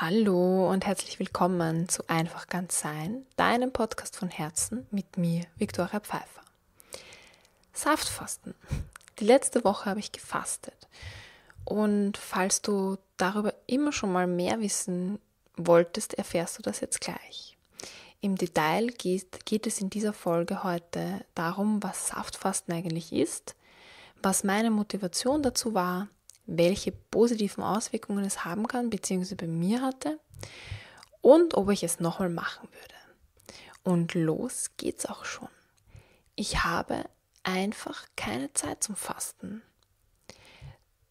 Hallo und herzlich willkommen zu Einfach ganz sein, deinem Podcast von Herzen mit mir, Viktoria Pfeiffer. Saftfasten. Die letzte Woche habe ich gefastet. Und falls du darüber immer schon mal mehr wissen wolltest, erfährst du das jetzt gleich. Im Detail geht, geht es in dieser Folge heute darum, was Saftfasten eigentlich ist, was meine Motivation dazu war welche positiven Auswirkungen es haben kann, beziehungsweise bei mir hatte und ob ich es nochmal machen würde. Und los geht's auch schon. Ich habe einfach keine Zeit zum Fasten.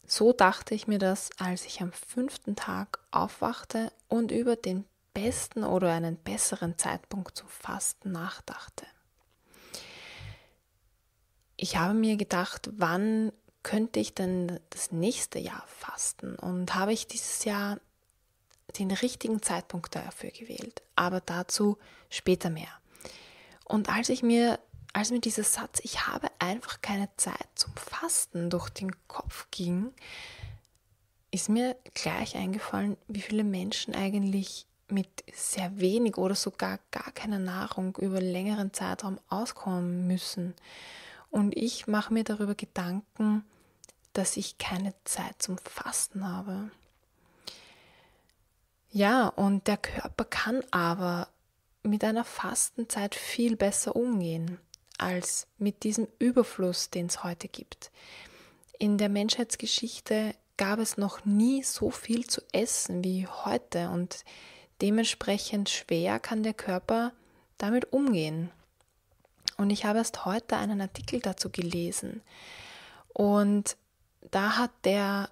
So dachte ich mir das, als ich am fünften Tag aufwachte und über den besten oder einen besseren Zeitpunkt zum Fasten nachdachte. Ich habe mir gedacht, wann könnte ich denn das nächste Jahr fasten? Und habe ich dieses Jahr den richtigen Zeitpunkt dafür gewählt? Aber dazu später mehr. Und als ich mir, als mir dieser Satz, ich habe einfach keine Zeit zum Fasten durch den Kopf ging, ist mir gleich eingefallen, wie viele Menschen eigentlich mit sehr wenig oder sogar gar keiner Nahrung über längeren Zeitraum auskommen müssen. Und ich mache mir darüber Gedanken, dass ich keine Zeit zum Fasten habe. Ja, und der Körper kann aber mit einer Fastenzeit viel besser umgehen als mit diesem Überfluss, den es heute gibt. In der Menschheitsgeschichte gab es noch nie so viel zu essen wie heute und dementsprechend schwer kann der Körper damit umgehen. Und ich habe erst heute einen Artikel dazu gelesen. Und da hat der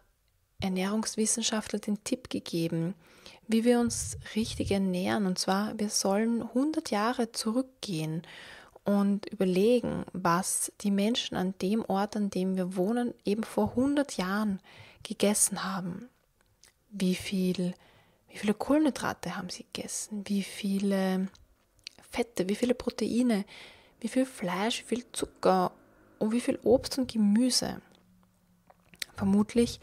Ernährungswissenschaftler den Tipp gegeben, wie wir uns richtig ernähren. Und zwar, wir sollen 100 Jahre zurückgehen und überlegen, was die Menschen an dem Ort, an dem wir wohnen, eben vor 100 Jahren gegessen haben. Wie, viel, wie viele Kohlenhydrate haben sie gegessen? Wie viele Fette? Wie viele Proteine? Wie viel Fleisch? Wie viel Zucker? Und wie viel Obst und Gemüse? vermutlich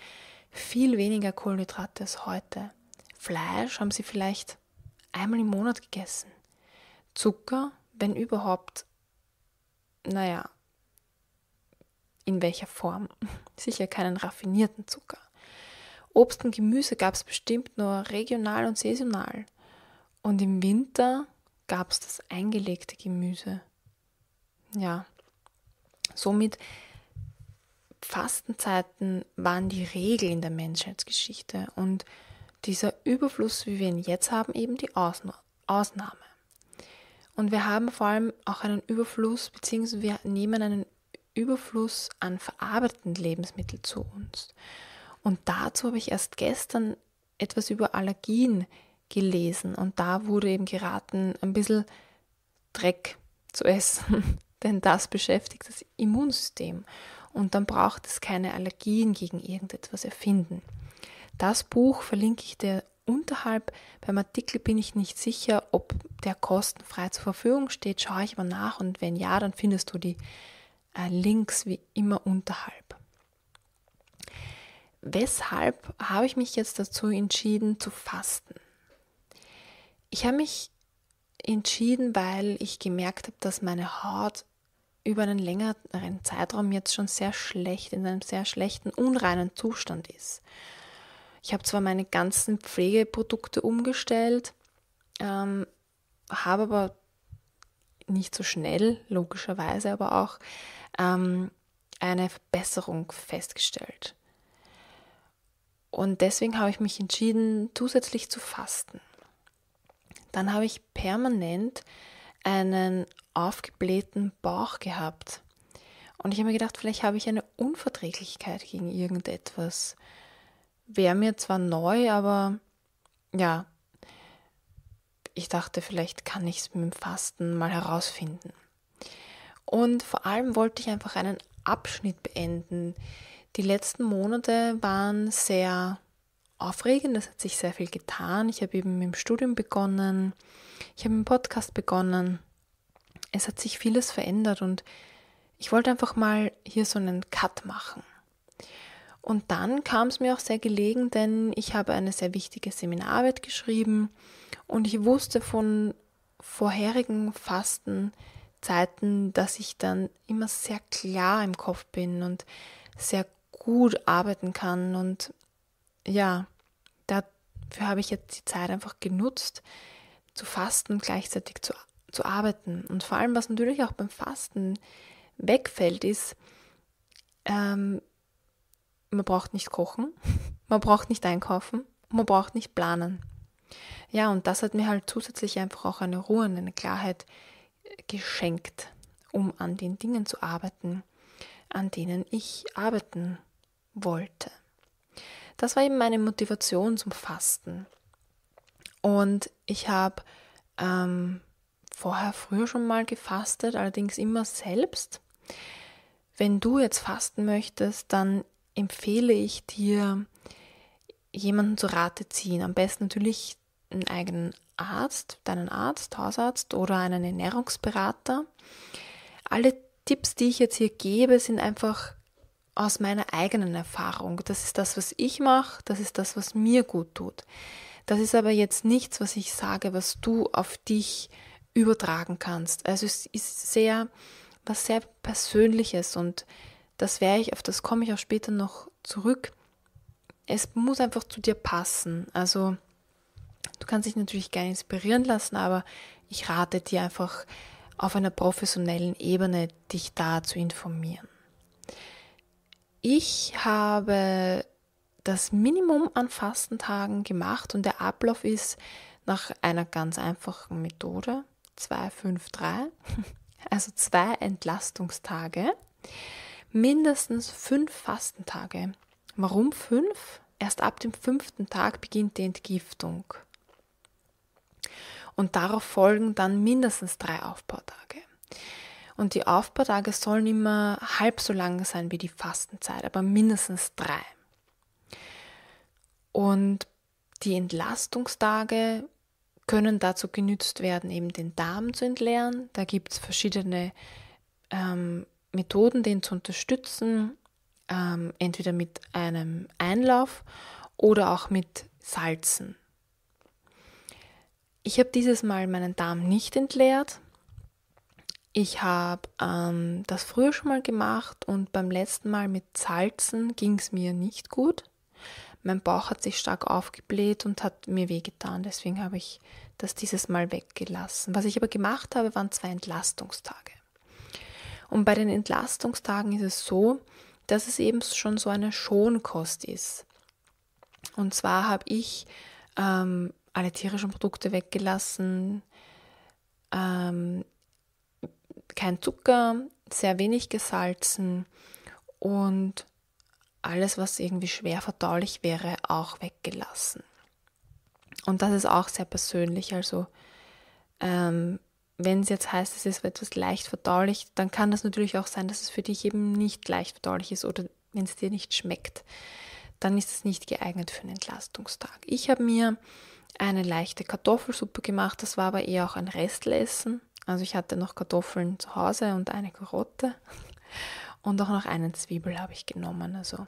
viel weniger Kohlenhydrate als heute. Fleisch haben sie vielleicht einmal im Monat gegessen. Zucker, wenn überhaupt, naja, in welcher Form? Sicher keinen raffinierten Zucker. Obst und Gemüse gab es bestimmt nur regional und saisonal. Und im Winter gab es das eingelegte Gemüse. Ja, somit Fastenzeiten waren die Regel in der Menschheitsgeschichte und dieser Überfluss, wie wir ihn jetzt haben, eben die Ausnahme. Und wir haben vor allem auch einen Überfluss, beziehungsweise wir nehmen einen Überfluss an verarbeiteten Lebensmitteln zu uns. Und dazu habe ich erst gestern etwas über Allergien gelesen und da wurde eben geraten, ein bisschen Dreck zu essen, denn das beschäftigt das Immunsystem und dann braucht es keine Allergien gegen irgendetwas erfinden. Das Buch verlinke ich dir unterhalb. Beim Artikel bin ich nicht sicher, ob der kostenfrei zur Verfügung steht. Schaue ich mal nach und wenn ja, dann findest du die äh, Links wie immer unterhalb. Weshalb habe ich mich jetzt dazu entschieden zu fasten? Ich habe mich entschieden, weil ich gemerkt habe, dass meine Haut über einen längeren Zeitraum jetzt schon sehr schlecht, in einem sehr schlechten, unreinen Zustand ist. Ich habe zwar meine ganzen Pflegeprodukte umgestellt, ähm, habe aber nicht so schnell, logischerweise, aber auch ähm, eine Verbesserung festgestellt. Und deswegen habe ich mich entschieden, zusätzlich zu fasten. Dann habe ich permanent einen aufgeblähten Bauch gehabt. Und ich habe mir gedacht, vielleicht habe ich eine Unverträglichkeit gegen irgendetwas. Wäre mir zwar neu, aber ja, ich dachte, vielleicht kann ich es mit dem Fasten mal herausfinden. Und vor allem wollte ich einfach einen Abschnitt beenden. Die letzten Monate waren sehr aufregend, es hat sich sehr viel getan. Ich habe eben mit dem Studium begonnen, ich habe mit dem Podcast begonnen es hat sich vieles verändert und ich wollte einfach mal hier so einen Cut machen. Und dann kam es mir auch sehr gelegen, denn ich habe eine sehr wichtige Seminararbeit geschrieben und ich wusste von vorherigen Fastenzeiten, dass ich dann immer sehr klar im Kopf bin und sehr gut arbeiten kann. Und ja, dafür habe ich jetzt die Zeit einfach genutzt, zu fasten und gleichzeitig zu arbeiten zu arbeiten. Und vor allem, was natürlich auch beim Fasten wegfällt, ist, ähm, man braucht nicht kochen, man braucht nicht einkaufen, man braucht nicht planen. Ja, und das hat mir halt zusätzlich einfach auch eine Ruhe und eine Klarheit geschenkt, um an den Dingen zu arbeiten, an denen ich arbeiten wollte. Das war eben meine Motivation zum Fasten. Und ich habe ähm, vorher früher schon mal gefastet, allerdings immer selbst. Wenn du jetzt fasten möchtest, dann empfehle ich dir, jemanden zu Rate ziehen. Am besten natürlich einen eigenen Arzt, deinen Arzt, Hausarzt oder einen Ernährungsberater. Alle Tipps, die ich jetzt hier gebe, sind einfach aus meiner eigenen Erfahrung. Das ist das, was ich mache, das ist das, was mir gut tut. Das ist aber jetzt nichts, was ich sage, was du auf dich übertragen kannst. Also es ist sehr was sehr Persönliches und das wäre ich, auf das komme ich auch später noch zurück. Es muss einfach zu dir passen. Also du kannst dich natürlich gerne inspirieren lassen, aber ich rate dir einfach auf einer professionellen Ebene, dich da zu informieren. Ich habe das Minimum an Fastentagen gemacht und der Ablauf ist nach einer ganz einfachen Methode. 253, also zwei Entlastungstage, mindestens fünf Fastentage. Warum fünf? Erst ab dem fünften Tag beginnt die Entgiftung. Und darauf folgen dann mindestens drei Aufbautage. Und die Aufbautage sollen immer halb so lang sein wie die Fastenzeit, aber mindestens drei. Und die Entlastungstage können dazu genützt werden, eben den Darm zu entleeren. Da gibt es verschiedene ähm, Methoden, den zu unterstützen, ähm, entweder mit einem Einlauf oder auch mit Salzen. Ich habe dieses Mal meinen Darm nicht entleert. Ich habe ähm, das früher schon mal gemacht und beim letzten Mal mit Salzen ging es mir nicht gut mein Bauch hat sich stark aufgebläht und hat mir wehgetan. Deswegen habe ich das dieses Mal weggelassen. Was ich aber gemacht habe, waren zwei Entlastungstage. Und bei den Entlastungstagen ist es so, dass es eben schon so eine Schonkost ist. Und zwar habe ich ähm, alle tierischen Produkte weggelassen, ähm, kein Zucker, sehr wenig gesalzen und alles, was irgendwie schwer verdaulich wäre, auch weggelassen. Und das ist auch sehr persönlich. Also ähm, wenn es jetzt heißt, es ist etwas leicht verdaulich, dann kann das natürlich auch sein, dass es für dich eben nicht leicht verdaulich ist oder wenn es dir nicht schmeckt, dann ist es nicht geeignet für einen Entlastungstag. Ich habe mir eine leichte Kartoffelsuppe gemacht, das war aber eher auch ein Restlessen. Also ich hatte noch Kartoffeln zu Hause und eine Karotte und auch noch einen Zwiebel habe ich genommen. Also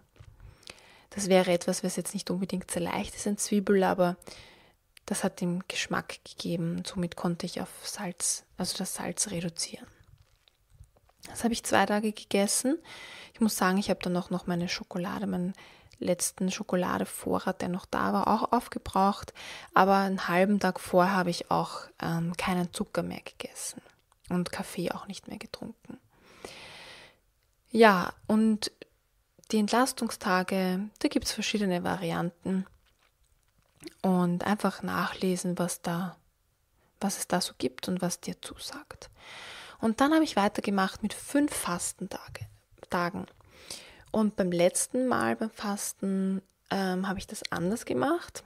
das wäre etwas, was jetzt nicht unbedingt sehr leicht ist, ein Zwiebel, aber das hat dem Geschmack gegeben. Somit konnte ich auf Salz, also das Salz reduzieren. Das habe ich zwei Tage gegessen. Ich muss sagen, ich habe dann auch noch meine Schokolade, meinen letzten Schokoladevorrat, der noch da war, auch aufgebraucht. Aber einen halben Tag vorher habe ich auch ähm, keinen Zucker mehr gegessen und Kaffee auch nicht mehr getrunken. Ja, und die Entlastungstage, da gibt es verschiedene Varianten. Und einfach nachlesen, was da, was es da so gibt und was dir zusagt. Und dann habe ich weitergemacht mit fünf Fastentagen. Und beim letzten Mal beim Fasten ähm, habe ich das anders gemacht.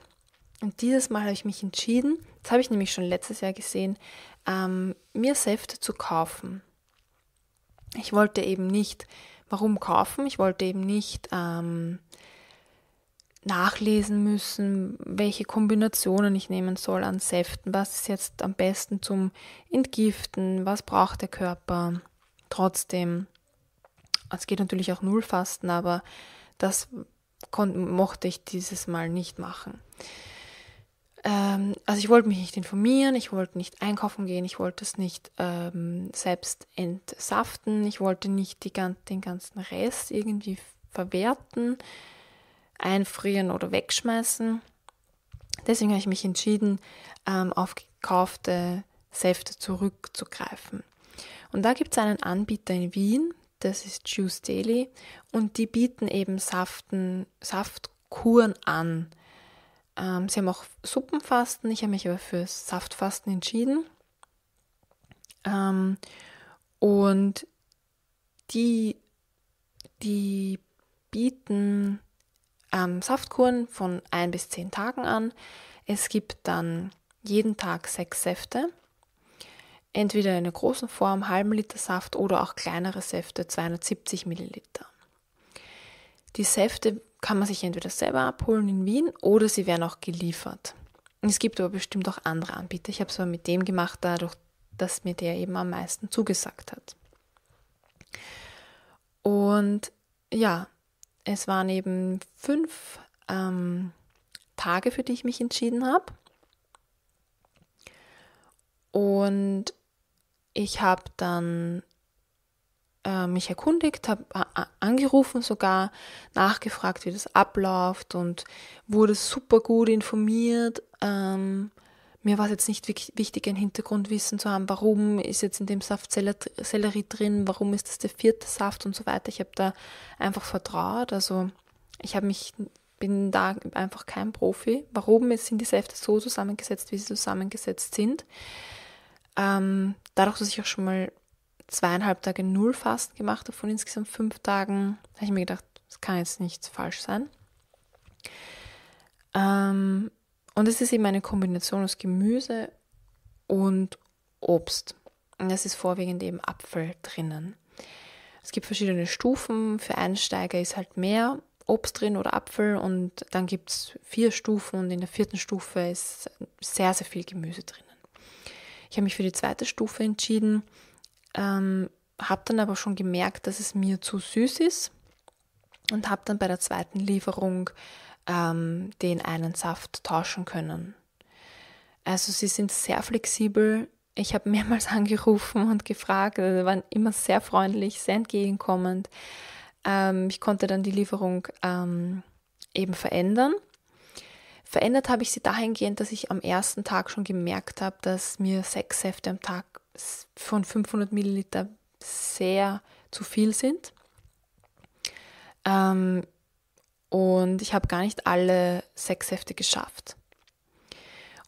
Und dieses Mal habe ich mich entschieden, das habe ich nämlich schon letztes Jahr gesehen, ähm, mir Säfte zu kaufen. Ich wollte eben nicht Warum kaufen? Ich wollte eben nicht ähm, nachlesen müssen, welche Kombinationen ich nehmen soll an Säften, was ist jetzt am besten zum Entgiften, was braucht der Körper. Trotzdem, es geht natürlich auch Nullfasten, aber das mochte ich dieses Mal nicht machen ähm, also ich wollte mich nicht informieren, ich wollte nicht einkaufen gehen, ich wollte es nicht ähm, selbst entsaften, ich wollte nicht die, den ganzen Rest irgendwie verwerten, einfrieren oder wegschmeißen. Deswegen habe ich mich entschieden, ähm, auf gekaufte Säfte zurückzugreifen. Und da gibt es einen Anbieter in Wien, das ist Juice Daily, und die bieten eben Saften, Saftkuren an. Ähm, sie haben auch Suppenfasten. Ich habe mich aber für Saftfasten entschieden. Ähm, und die, die bieten ähm, Saftkuren von ein bis zehn Tagen an. Es gibt dann jeden Tag sechs Säfte. Entweder in einer großen Form, halben Liter Saft oder auch kleinere Säfte, 270 Milliliter. Die Säfte kann man sich entweder selber abholen in Wien oder sie werden auch geliefert. Es gibt aber bestimmt auch andere Anbieter. Ich habe es aber mit dem gemacht, dadurch, dass mir der eben am meisten zugesagt hat. Und ja, es waren eben fünf ähm, Tage, für die ich mich entschieden habe. Und ich habe dann äh, mich erkundigt, habe angerufen sogar, nachgefragt, wie das abläuft und wurde super gut informiert. Ähm, mir war es jetzt nicht wichtig, ein Hintergrundwissen zu haben, warum ist jetzt in dem Saft Sellerie drin, warum ist das der vierte Saft und so weiter. Ich habe da einfach vertraut. Also ich habe mich, bin da einfach kein Profi. Warum sind die Säfte so zusammengesetzt, wie sie zusammengesetzt sind? Ähm, dadurch, dass ich auch schon mal zweieinhalb Tage null Fasten gemacht, davon insgesamt fünf Tagen. Da habe ich mir gedacht, das kann jetzt nicht falsch sein. Ähm, und es ist eben eine Kombination aus Gemüse und Obst. Und es ist vorwiegend eben Apfel drinnen. Es gibt verschiedene Stufen. Für Einsteiger ist halt mehr Obst drin oder Apfel und dann gibt es vier Stufen und in der vierten Stufe ist sehr, sehr viel Gemüse drinnen. Ich habe mich für die zweite Stufe entschieden ähm, habe dann aber schon gemerkt, dass es mir zu süß ist und habe dann bei der zweiten Lieferung ähm, den einen Saft tauschen können. Also sie sind sehr flexibel. Ich habe mehrmals angerufen und gefragt, also Sie waren immer sehr freundlich, sehr entgegenkommend. Ähm, ich konnte dann die Lieferung ähm, eben verändern. Verändert habe ich sie dahingehend, dass ich am ersten Tag schon gemerkt habe, dass mir sechs Säfte am Tag von 500 Milliliter sehr zu viel sind. Ähm, und ich habe gar nicht alle sechs Hefte geschafft.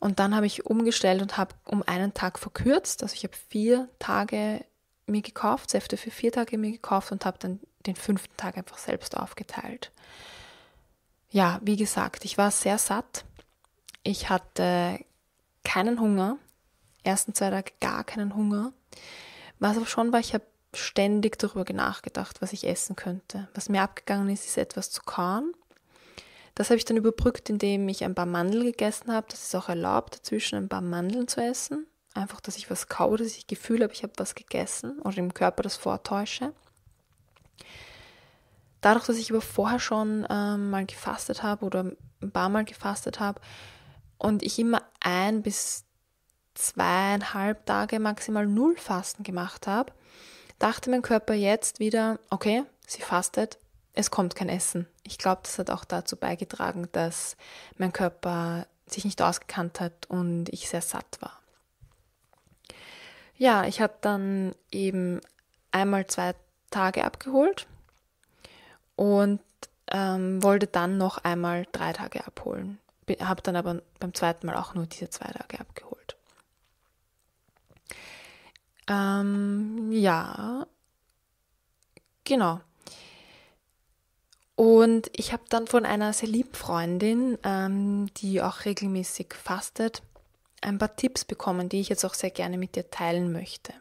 Und dann habe ich umgestellt und habe um einen Tag verkürzt. Also ich habe vier Tage mir gekauft, Säfte für vier Tage mir gekauft und habe dann den fünften Tag einfach selbst aufgeteilt. Ja, wie gesagt, ich war sehr satt. Ich hatte keinen Hunger ersten zwei Tage gar keinen Hunger. Was auch schon war, ich habe ständig darüber nachgedacht, was ich essen könnte. Was mir abgegangen ist, ist etwas zu kauen. Das habe ich dann überbrückt, indem ich ein paar Mandeln gegessen habe. Das ist auch erlaubt, dazwischen ein paar Mandeln zu essen. Einfach, dass ich was kaue, dass ich das Gefühl habe, ich habe was gegessen oder im Körper das vortäusche. Dadurch, dass ich aber vorher schon ähm, mal gefastet habe oder ein paar Mal gefastet habe und ich immer ein bis zweieinhalb Tage maximal null Fasten gemacht habe, dachte mein Körper jetzt wieder, okay, sie fastet, es kommt kein Essen. Ich glaube, das hat auch dazu beigetragen, dass mein Körper sich nicht ausgekannt hat und ich sehr satt war. Ja, ich habe dann eben einmal zwei Tage abgeholt und ähm, wollte dann noch einmal drei Tage abholen. Habe dann aber beim zweiten Mal auch nur diese zwei Tage abgeholt. Ähm, ja, genau. Und ich habe dann von einer sehr lieben Freundin, ähm, die auch regelmäßig fastet, ein paar Tipps bekommen, die ich jetzt auch sehr gerne mit dir teilen möchte.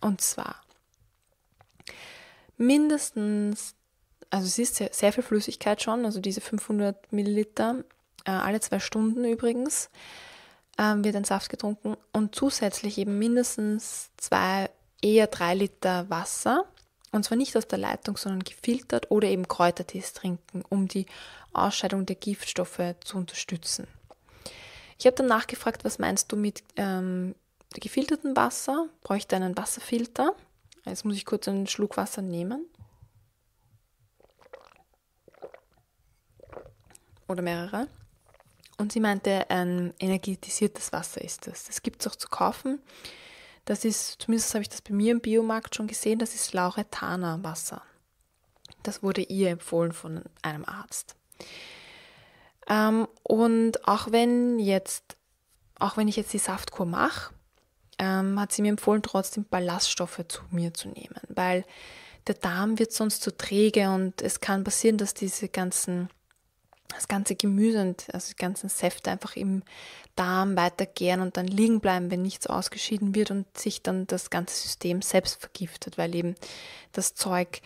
Und zwar mindestens, also es ist sehr, sehr viel Flüssigkeit schon, also diese 500 Milliliter, äh, alle zwei Stunden übrigens ähm, wird ein Saft getrunken und zusätzlich eben mindestens zwei, eher drei Liter Wasser. Und zwar nicht aus der Leitung, sondern gefiltert oder eben Kräutertees trinken, um die Ausscheidung der Giftstoffe zu unterstützen. Ich habe dann nachgefragt, was meinst du mit ähm, gefiltertem Wasser? Bräuchte einen Wasserfilter? Jetzt muss ich kurz einen Schluck Wasser nehmen. Oder mehrere. Und sie meinte, ein energetisiertes Wasser ist das. Das gibt es auch zu kaufen. Das ist, zumindest habe ich das bei mir im Biomarkt schon gesehen, das ist Lauretana Wasser. Das wurde ihr empfohlen von einem Arzt. Ähm, und auch wenn jetzt, auch wenn ich jetzt die Saftkur mache, ähm, hat sie mir empfohlen, trotzdem Ballaststoffe zu mir zu nehmen, weil der Darm wird sonst zu träge und es kann passieren, dass diese ganzen das ganze Gemüse und also die ganzen Säfte einfach im Darm weitergären und dann liegen bleiben, wenn nichts ausgeschieden wird und sich dann das ganze System selbst vergiftet, weil eben das Zeug,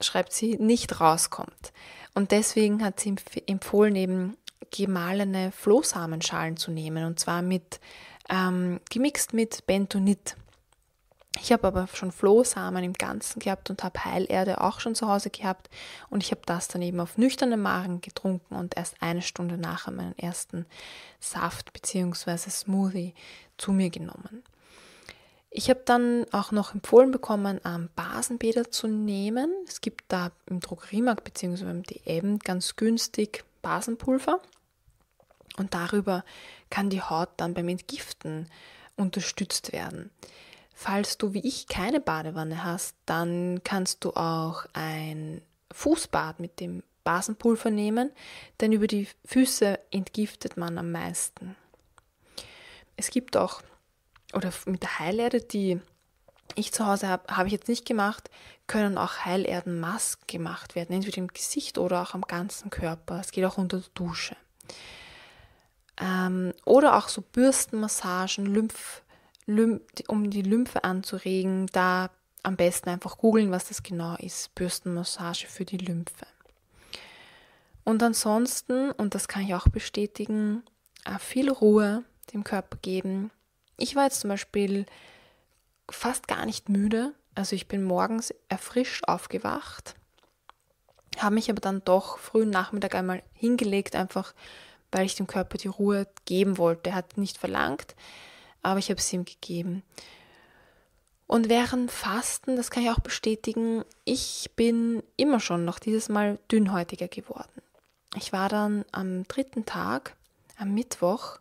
schreibt sie, nicht rauskommt. Und deswegen hat sie empfohlen, eben gemahlene Flohsamenschalen zu nehmen und zwar mit ähm, gemixt mit Bentonit. Ich habe aber schon Flohsamen im Ganzen gehabt und habe Heilerde auch schon zu Hause gehabt und ich habe das dann eben auf nüchternen Magen getrunken und erst eine Stunde nachher meinen ersten Saft bzw. Smoothie zu mir genommen. Ich habe dann auch noch empfohlen bekommen, ähm, Basenbäder zu nehmen. Es gibt da im Drogeriemarkt bzw. im DM ganz günstig Basenpulver und darüber kann die Haut dann beim Entgiften unterstützt werden. Falls du wie ich keine Badewanne hast, dann kannst du auch ein Fußbad mit dem Basenpulver nehmen, denn über die Füße entgiftet man am meisten. Es gibt auch, oder mit der Heilerde, die ich zu Hause habe, habe ich jetzt nicht gemacht, können auch Heilerdenmasken gemacht werden, entweder im Gesicht oder auch am ganzen Körper. Es geht auch unter der Dusche. Ähm, oder auch so Bürstenmassagen, Lymph, um die Lymphe anzuregen, da am besten einfach googeln, was das genau ist. Bürstenmassage für die Lymphe. Und ansonsten, und das kann ich auch bestätigen, äh, viel Ruhe dem Körper geben. Ich war jetzt zum Beispiel fast gar nicht müde. Also ich bin morgens erfrischt aufgewacht, habe mich aber dann doch frühen Nachmittag einmal hingelegt, einfach weil ich dem Körper die Ruhe geben wollte. Er hat nicht verlangt, aber ich habe es ihm gegeben. Und während Fasten, das kann ich auch bestätigen, ich bin immer schon noch dieses Mal dünnhäutiger geworden. Ich war dann am dritten Tag, am Mittwoch,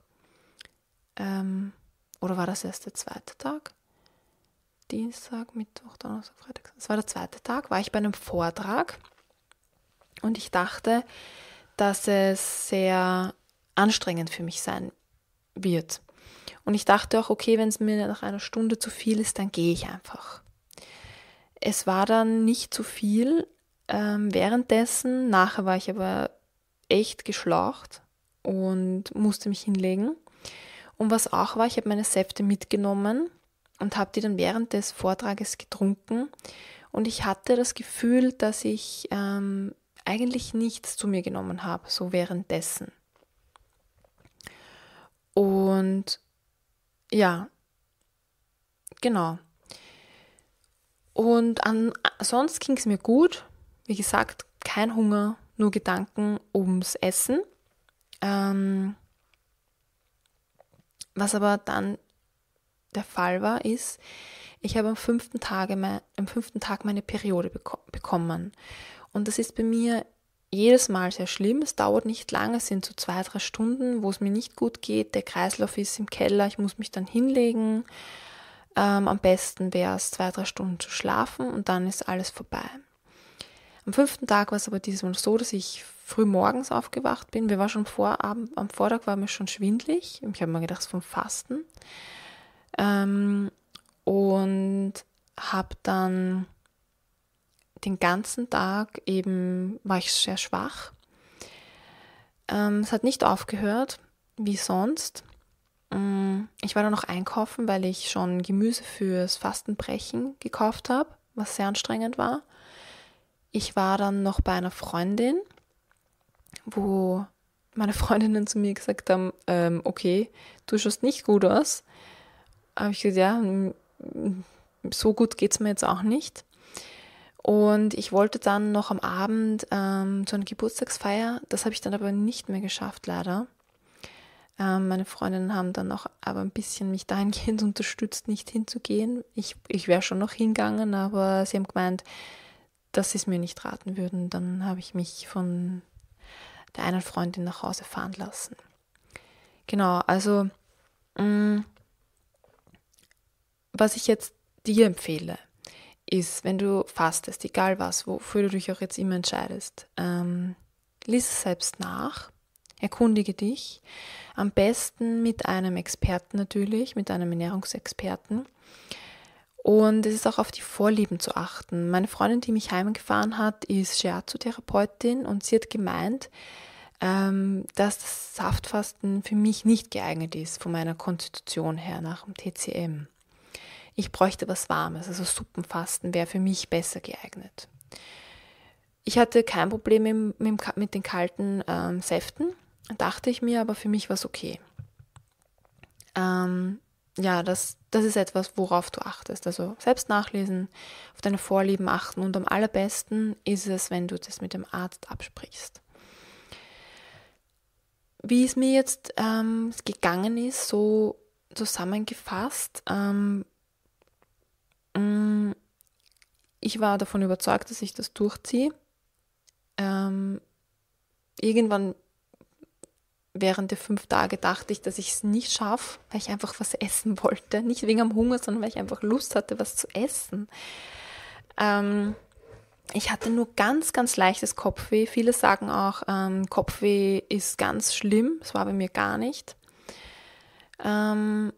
ähm, oder war das erst der zweite Tag? Dienstag, Mittwoch, Donnerstag, Freitag. Es war der zweite Tag, war ich bei einem Vortrag und ich dachte, dass es sehr anstrengend für mich sein wird. Und ich dachte auch, okay, wenn es mir nach einer Stunde zu viel ist, dann gehe ich einfach. Es war dann nicht zu viel ähm, währenddessen. Nachher war ich aber echt geschlaucht und musste mich hinlegen. Und was auch war, ich habe meine Säfte mitgenommen und habe die dann während des Vortrages getrunken. Und ich hatte das Gefühl, dass ich ähm, eigentlich nichts zu mir genommen habe, so währenddessen. Und ja, genau. Und an, sonst ging es mir gut. Wie gesagt, kein Hunger, nur Gedanken ums Essen. Ähm, was aber dann der Fall war, ist, ich habe am fünften, Tage mein, am fünften Tag meine Periode beko bekommen. Und das ist bei mir jedes Mal sehr schlimm. Es dauert nicht lange, es sind so zwei, drei Stunden, wo es mir nicht gut geht. Der Kreislauf ist im Keller, ich muss mich dann hinlegen. Ähm, am besten wäre es zwei, drei Stunden zu schlafen und dann ist alles vorbei. Am fünften Tag war es aber diesmal so, dass ich früh morgens aufgewacht bin. Wir waren schon vor, am, am Vortag war mir schon schwindlig. Ich habe mir gedacht, es vom Fasten. Ähm, und habe dann den ganzen Tag eben war ich sehr schwach. Ähm, es hat nicht aufgehört, wie sonst. Mm, ich war dann noch einkaufen, weil ich schon Gemüse fürs Fastenbrechen gekauft habe, was sehr anstrengend war. Ich war dann noch bei einer Freundin, wo meine Freundinnen zu mir gesagt haben, ähm, okay, du schaust nicht gut aus. Habe ich gesagt, ja, mm, so gut geht es mir jetzt auch nicht. Und ich wollte dann noch am Abend ähm, zu einer Geburtstagsfeier. Das habe ich dann aber nicht mehr geschafft, leider. Ähm, meine Freundinnen haben dann auch aber ein bisschen mich dahingehend unterstützt, nicht hinzugehen. Ich, ich wäre schon noch hingegangen, aber sie haben gemeint, dass sie es mir nicht raten würden. Dann habe ich mich von der einen Freundin nach Hause fahren lassen. Genau, also mh, mm, was ich jetzt dir empfehle, ist, wenn du fastest, egal was, wofür du dich auch jetzt immer entscheidest, ähm, lies es selbst nach, erkundige dich, am besten mit einem Experten natürlich, mit einem Ernährungsexperten. Und es ist auch auf die Vorlieben zu achten. Meine Freundin, die mich heimgefahren hat, ist Shiatsu-Therapeutin und sie hat gemeint, ähm, dass das Saftfasten für mich nicht geeignet ist, von meiner Konstitution her nach dem TCM ich bräuchte was Warmes. Also Suppenfasten wäre für mich besser geeignet. Ich hatte kein Problem mit, mit den kalten ähm, Säften, dachte ich mir, aber für mich war es okay. Ähm, ja, das, das ist etwas, worauf du achtest. Also selbst nachlesen, auf deine Vorlieben achten und am allerbesten ist es, wenn du das mit dem Arzt absprichst. Wie es mir jetzt ähm, gegangen ist, so zusammengefasst, ähm, Mm, ich war davon überzeugt, dass ich das durchziehe. Ähm, irgendwann während der fünf Tage dachte ich, dass ich es nicht schaffe, weil ich einfach was essen wollte. Nicht wegen am Hunger, sondern weil ich einfach Lust hatte, was zu essen. Ähm, ich hatte nur ganz, ganz leichtes Kopfweh. Viele sagen auch, ähm, Kopfweh ist ganz schlimm. Es war bei mir gar nicht. Ähm,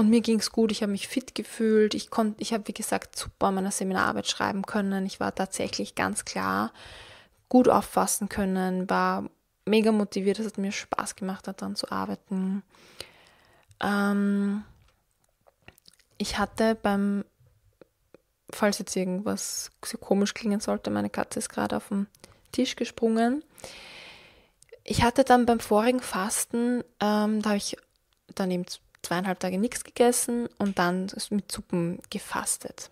und mir ging es gut, ich habe mich fit gefühlt, ich konnte, ich habe, wie gesagt, super meine Seminararbeit schreiben können. Ich war tatsächlich ganz klar, gut auffassen können, war mega motiviert, es hat mir Spaß gemacht, daran zu arbeiten. Ähm, ich hatte beim, falls jetzt irgendwas so komisch klingen sollte, meine Katze ist gerade auf den Tisch gesprungen. Ich hatte dann beim vorigen Fasten, ähm, da habe ich dann eben zweieinhalb Tage nichts gegessen und dann mit Suppen gefastet.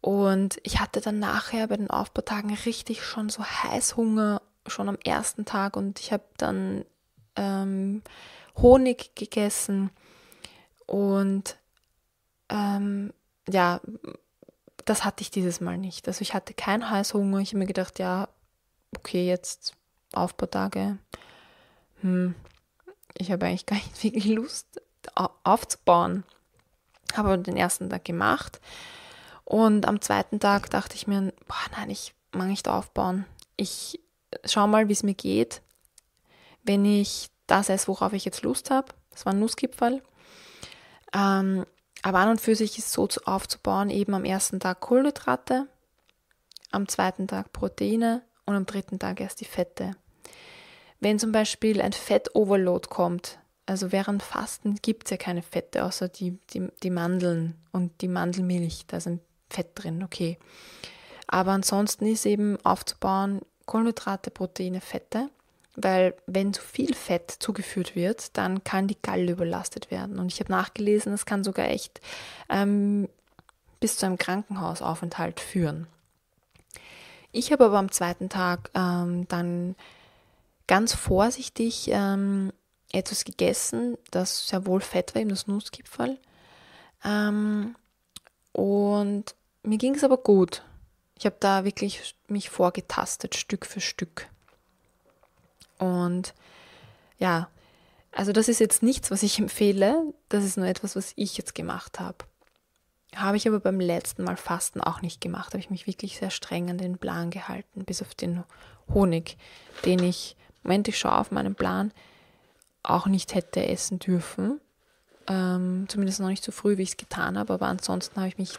Und ich hatte dann nachher bei den Aufbautagen richtig schon so Heißhunger, schon am ersten Tag. Und ich habe dann ähm, Honig gegessen und ähm, ja, das hatte ich dieses Mal nicht. Also ich hatte keinen Heißhunger. Ich habe mir gedacht, ja, okay, jetzt Aufbautage. Hm, ich habe eigentlich gar nicht wirklich Lust aufzubauen. Habe den ersten Tag gemacht und am zweiten Tag dachte ich mir, boah, nein, ich mag nicht aufbauen. Ich äh, schaue mal, wie es mir geht, wenn ich das esse, worauf ich jetzt Lust habe. Das war ein Nussgipfel. Ähm, aber an und für sich ist so aufzubauen, eben am ersten Tag Kohlenhydrate, am zweiten Tag Proteine und am dritten Tag erst die Fette. Wenn zum Beispiel ein Fettoverload kommt, also während Fasten gibt es ja keine Fette, außer die, die, die Mandeln und die Mandelmilch, da ist ein Fett drin, okay. Aber ansonsten ist eben aufzubauen Kohlenhydrate, Proteine, Fette, weil wenn zu viel Fett zugeführt wird, dann kann die Galle überlastet werden. Und ich habe nachgelesen, das kann sogar echt ähm, bis zu einem Krankenhausaufenthalt führen. Ich habe aber am zweiten Tag ähm, dann ganz vorsichtig ähm, etwas gegessen, das sehr wohl fett war, eben das Nussgipfel. Ähm, und mir ging es aber gut. Ich habe da wirklich mich vorgetastet, Stück für Stück. Und ja, also das ist jetzt nichts, was ich empfehle. Das ist nur etwas, was ich jetzt gemacht habe. Habe ich aber beim letzten Mal Fasten auch nicht gemacht. Habe ich mich wirklich sehr streng an den Plan gehalten, bis auf den Honig, den ich Moment, ich schaue auf meinen Plan, auch nicht hätte essen dürfen. Ähm, zumindest noch nicht so früh, wie ich es getan habe, aber ansonsten habe ich mich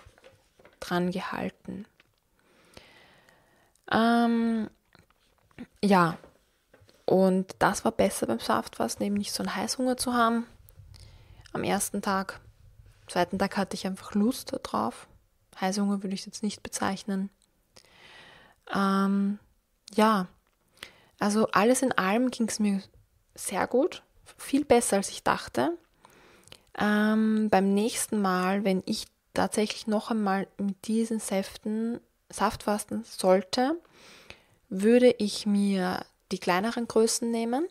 dran gehalten. Ähm, ja, und das war besser beim Saftfasten, eben nicht so einen Heißhunger zu haben. Am ersten Tag, zweiten Tag hatte ich einfach Lust darauf. Heißhunger würde ich jetzt nicht bezeichnen. Ähm, ja, also alles in allem ging es mir sehr gut, viel besser als ich dachte. Ähm, beim nächsten Mal, wenn ich tatsächlich noch einmal mit diesen Säften Saft fasten sollte, würde ich mir die kleineren Größen nehmen,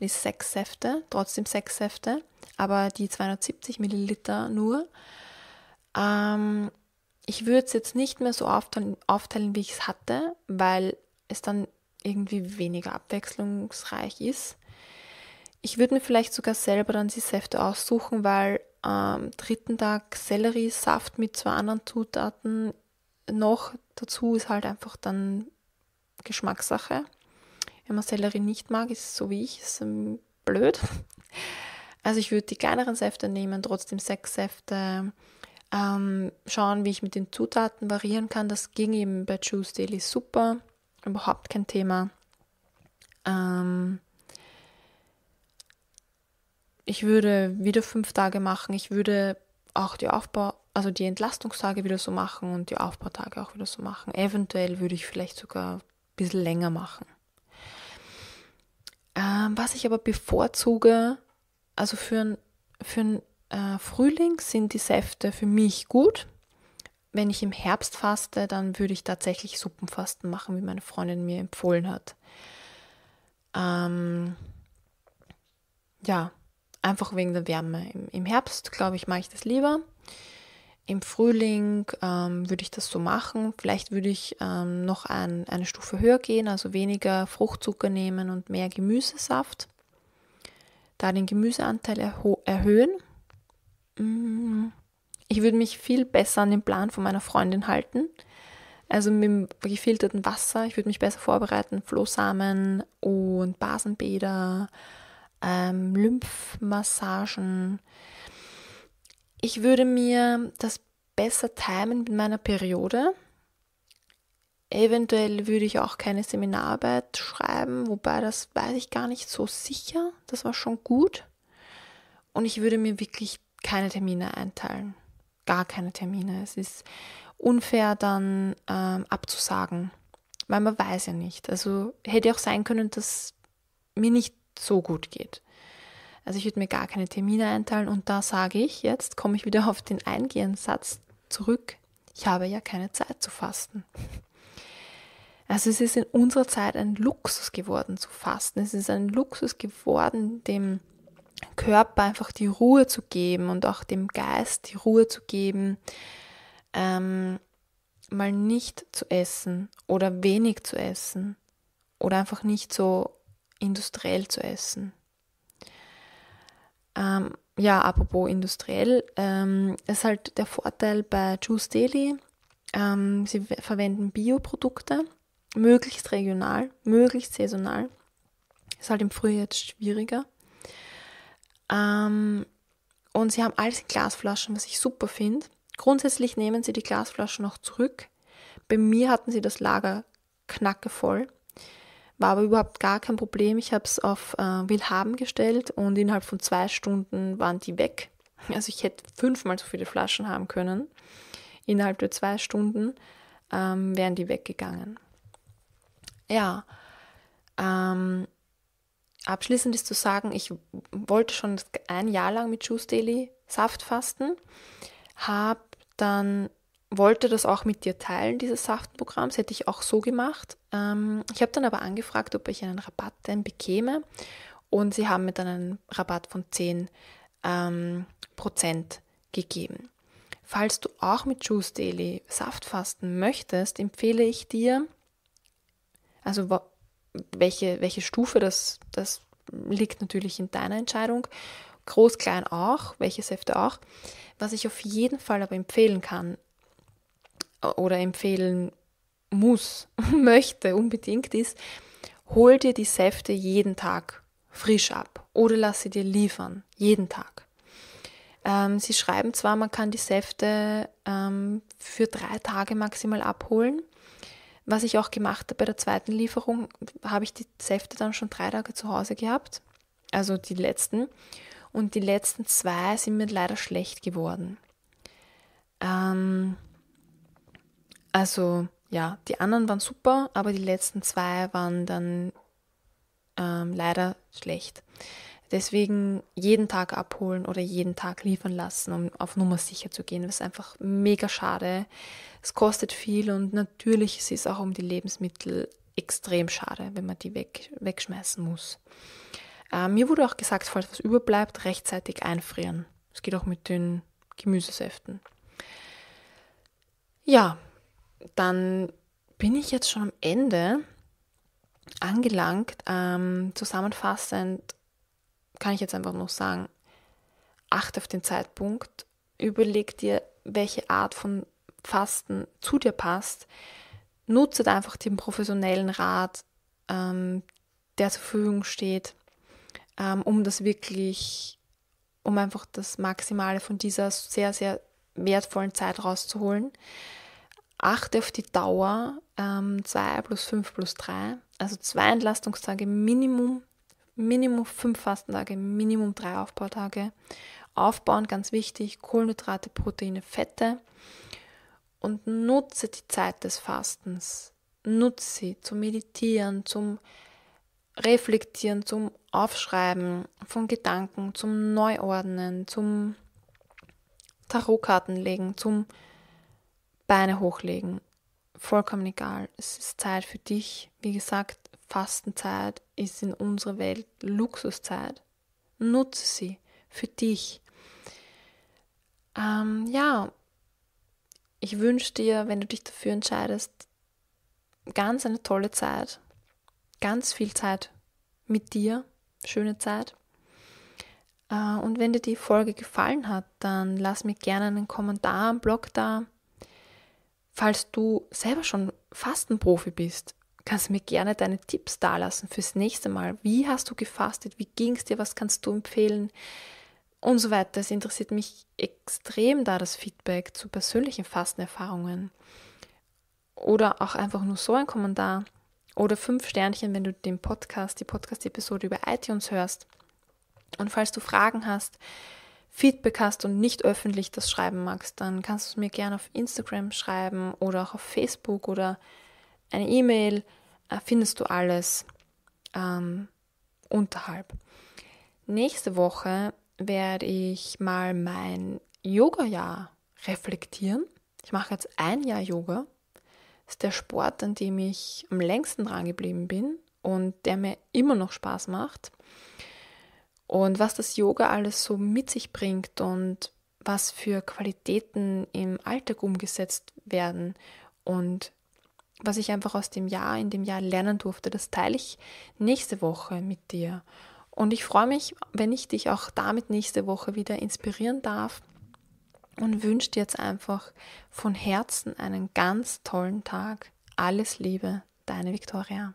die sechs Säfte, trotzdem sechs Säfte, aber die 270 Milliliter nur. Ähm, ich würde es jetzt nicht mehr so aufteilen, aufteilen wie ich es hatte, weil es dann irgendwie weniger abwechslungsreich ist. Ich würde mir vielleicht sogar selber dann die Säfte aussuchen, weil am dritten Tag Selleriesaft mit zwei anderen Zutaten noch dazu ist halt einfach dann Geschmackssache. Wenn man Sellerie nicht mag, ist es so wie ich, ist blöd. Also ich würde die kleineren Säfte nehmen, trotzdem sechs Säfte. Ähm, schauen, wie ich mit den Zutaten variieren kann. Das ging eben bei Juice Daily super überhaupt kein Thema. Ähm, ich würde wieder fünf Tage machen. Ich würde auch die Aufbau, also die Entlastungstage wieder so machen und die Aufbautage auch wieder so machen. Eventuell würde ich vielleicht sogar ein bisschen länger machen. Ähm, was ich aber bevorzuge, also für, für äh, Frühling sind die Säfte für mich gut wenn ich im Herbst faste, dann würde ich tatsächlich Suppenfasten machen, wie meine Freundin mir empfohlen hat. Ähm, ja, einfach wegen der Wärme. Im, im Herbst, glaube ich, mache ich das lieber. Im Frühling ähm, würde ich das so machen. Vielleicht würde ich ähm, noch ein, eine Stufe höher gehen, also weniger Fruchtzucker nehmen und mehr Gemüsesaft. Da den Gemüseanteil erhöhen. Mm. Ich würde mich viel besser an den Plan von meiner Freundin halten. Also mit dem gefilterten Wasser. Ich würde mich besser vorbereiten. Flohsamen und Basenbäder, ähm, Lymphmassagen. Ich würde mir das besser timen mit meiner Periode. Eventuell würde ich auch keine Seminararbeit schreiben, wobei das weiß ich gar nicht so sicher. Das war schon gut. Und ich würde mir wirklich keine Termine einteilen gar keine Termine. Es ist unfair dann ähm, abzusagen, weil man weiß ja nicht. Also hätte auch sein können, dass mir nicht so gut geht. Also ich würde mir gar keine Termine einteilen und da sage ich, jetzt komme ich wieder auf den eingehenden Satz zurück, ich habe ja keine Zeit zu fasten. Also es ist in unserer Zeit ein Luxus geworden zu fasten. Es ist ein Luxus geworden, dem Körper einfach die Ruhe zu geben und auch dem Geist die Ruhe zu geben, ähm, mal nicht zu essen oder wenig zu essen oder einfach nicht so industriell zu essen. Ähm, ja, apropos industriell, ähm, ist halt der Vorteil bei Juice Daily. Ähm, sie verwenden Bioprodukte, möglichst regional, möglichst saisonal. Ist halt im Frühjahr jetzt schwieriger. Ähm, und sie haben alles in Glasflaschen, was ich super finde. Grundsätzlich nehmen sie die Glasflaschen auch zurück. Bei mir hatten sie das Lager knackevoll. War aber überhaupt gar kein Problem. Ich habe es auf äh, Willhaben gestellt und innerhalb von zwei Stunden waren die weg. Also ich hätte fünfmal so viele Flaschen haben können. Innerhalb der zwei Stunden ähm, wären die weggegangen. Ja, ähm, abschließend ist zu sagen, ich wollte schon ein Jahr lang mit Juice Daily Saft fasten, habe dann wollte das auch mit dir teilen, dieses Saftprogramm. Das hätte ich auch so gemacht. Ähm, ich habe dann aber angefragt, ob ich einen Rabatt denn bekäme und sie haben mir dann einen Rabatt von 10 ähm, Prozent gegeben. Falls du auch mit Juice Daily Saft fasten möchtest, empfehle ich dir, also welche, welche Stufe das, das liegt natürlich in deiner Entscheidung. Groß, klein auch, welche Säfte auch. Was ich auf jeden Fall aber empfehlen kann oder empfehlen muss, möchte unbedingt ist, hol dir die Säfte jeden Tag frisch ab oder lass sie dir liefern, jeden Tag. Ähm, sie schreiben zwar, man kann die Säfte ähm, für drei Tage maximal abholen, was ich auch gemacht habe bei der zweiten Lieferung, habe ich die Säfte dann schon drei Tage zu Hause gehabt. Also die letzten. Und die letzten zwei sind mir leider schlecht geworden. Ähm, also ja, die anderen waren super, aber die letzten zwei waren dann ähm, leider schlecht. Deswegen jeden Tag abholen oder jeden Tag liefern lassen, um auf Nummer sicher zu gehen. Das ist einfach mega schade. Es kostet viel und natürlich ist es auch um die Lebensmittel extrem schade, wenn man die weg, wegschmeißen muss. Äh, mir wurde auch gesagt, falls was überbleibt, rechtzeitig einfrieren. Es geht auch mit den Gemüsesäften. Ja, dann bin ich jetzt schon am Ende angelangt. Ähm, zusammenfassend kann ich jetzt einfach nur sagen, achte auf den Zeitpunkt, überleg dir, welche Art von Fasten zu dir passt, nutze einfach den professionellen Rat, ähm, der zur Verfügung steht, ähm, um das wirklich, um einfach das Maximale von dieser sehr, sehr wertvollen Zeit rauszuholen. Achte auf die Dauer, ähm, 2 plus 5 plus 3, also zwei Entlastungstage Minimum Minimum fünf Fastentage, Minimum drei Aufbautage. Aufbauen, ganz wichtig, Kohlenhydrate, Proteine, Fette. Und nutze die Zeit des Fastens. Nutze sie zum Meditieren, zum Reflektieren, zum Aufschreiben von Gedanken, zum Neuordnen, zum Tarotkarten legen, zum Beine hochlegen. Vollkommen egal. Es ist Zeit für dich. Wie gesagt, Fastenzeit ist in unserer Welt Luxuszeit. Nutze sie für dich. Ähm, ja, ich wünsche dir, wenn du dich dafür entscheidest, ganz eine tolle Zeit, ganz viel Zeit mit dir, schöne Zeit. Äh, und wenn dir die Folge gefallen hat, dann lass mir gerne einen Kommentar am Blog da. Falls du selber schon Fastenprofi bist, kannst du mir gerne deine Tipps dalassen fürs nächste Mal. Wie hast du gefastet? Wie ging es dir? Was kannst du empfehlen? Und so weiter. Es interessiert mich extrem da das Feedback zu persönlichen Fastenerfahrungen. Oder auch einfach nur so ein Kommentar. Oder fünf Sternchen, wenn du den Podcast, die Podcast-Episode über iTunes hörst. Und falls du Fragen hast, Feedback hast und nicht öffentlich das schreiben magst, dann kannst du es mir gerne auf Instagram schreiben oder auch auf Facebook oder eine E-Mail. Äh, findest du alles ähm, unterhalb. Nächste Woche werde ich mal mein Yoga-Jahr reflektieren. Ich mache jetzt ein Jahr Yoga. Das ist der Sport, an dem ich am längsten dran geblieben bin und der mir immer noch Spaß macht. Und was das Yoga alles so mit sich bringt und was für Qualitäten im Alltag umgesetzt werden und was ich einfach aus dem Jahr, in dem Jahr lernen durfte, das teile ich nächste Woche mit dir. Und ich freue mich, wenn ich dich auch damit nächste Woche wieder inspirieren darf und wünsche dir jetzt einfach von Herzen einen ganz tollen Tag. Alles Liebe, deine Viktoria.